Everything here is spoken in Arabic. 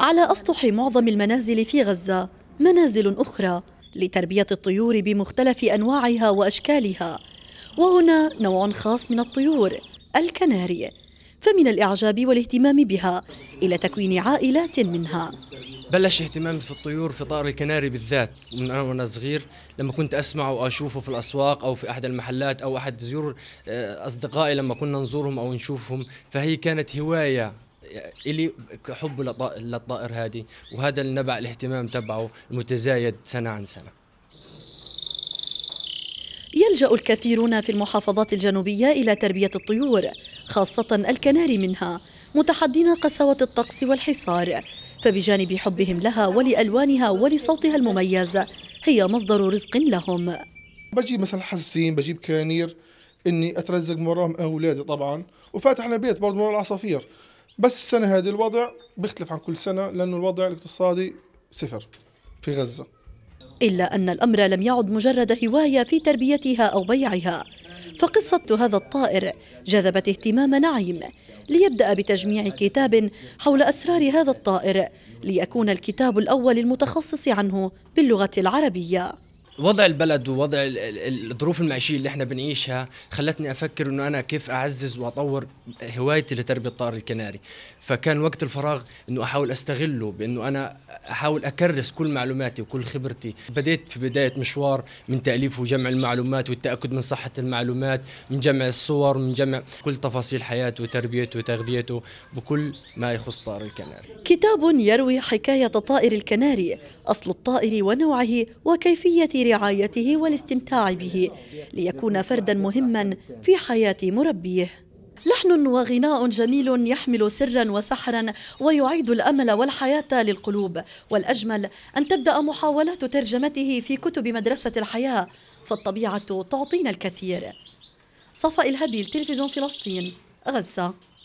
على أسطح معظم المنازل في غزة منازل أخرى لتربية الطيور بمختلف أنواعها وأشكالها وهنا نوع خاص من الطيور الكناري فمن الإعجاب والاهتمام بها إلى تكوين عائلات منها بلش اهتمامي في الطيور في طائر الكناري بالذات من أنا وأنا صغير لما كنت أسمعه وأشوفه في الأسواق أو في أحد المحلات أو أحد زيور آه، أصدقائي لما كنا نزورهم أو نشوفهم فهي كانت هواية الي حبه للطائر هذه وهذا النبع الاهتمام تبعه المتزايد سنه عن سنه يلجا الكثيرون في المحافظات الجنوبيه الى تربيه الطيور خاصه الكناري منها متحدين قساوه الطقس والحصار فبجانب حبهم لها ولالوانها ولصوتها المميز هي مصدر رزق لهم بجيب مثلا حساسين بجيب كانير اني اترزق وراهم اولادي طبعا وفاتح بيت برضه ورا العصافير بس السنة هذه الوضع بيختلف عن كل سنة لأنه الوضع الاقتصادي صفر في غزة إلا أن الأمر لم يعد مجرد هواية في تربيتها أو بيعها فقصة هذا الطائر جذبت اهتمام نعيم ليبدأ بتجميع كتاب حول أسرار هذا الطائر ليكون الكتاب الأول المتخصص عنه باللغة العربية وضع البلد ووضع الظروف المعيشيه اللي احنا بنعيشها خلتني افكر انه انا كيف اعزز واطور هوايتي لتربيه الطائر الكناري فكان وقت الفراغ انه احاول استغله بانه انا احاول اكرس كل معلوماتي وكل خبرتي بديت في بدايه مشوار من تاليف وجمع المعلومات والتاكد من صحه المعلومات من جمع الصور من جمع كل تفاصيل حياته وتربيته وتغذيته بكل ما يخص طائر الكناري كتاب يروي حكايه طائر الكناري اصل الطائر ونوعه وكيفيه رعايته والاستمتاع به ليكون فردا مهما في حياة مربيه لحن وغناء جميل يحمل سرا وسحرا ويعيد الامل والحياه للقلوب والاجمل ان تبدا محاولات ترجمته في كتب مدرسه الحياه فالطبيعه تعطينا الكثير صفاء الهبيل تلفزيون فلسطين غزه